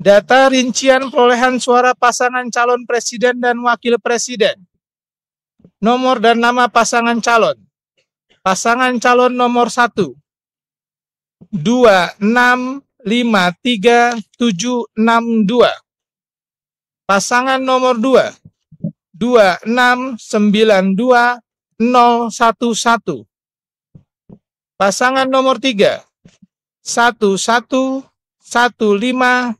Data rincian perolehan suara pasangan calon presiden dan wakil presiden. Nomor dan nama pasangan calon. Pasangan calon nomor 1. 2, 6, 5, 3, 7, 6, 2. Pasangan nomor 2. 2, 6, 9, 2, 0, 1, 1. Pasangan nomor 3. 1, 1, 1, 5,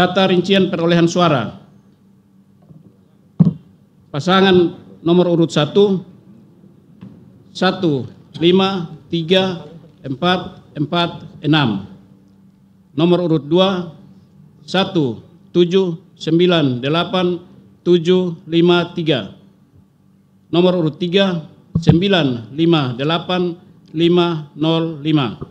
data rincian perolehan suara. Pasangan nomor urut 1 1 5 3 4 4 6. Nomor urut 2 1 7 9 8 7 5 3. Nomor urut 3 9 5 8 5 0 5.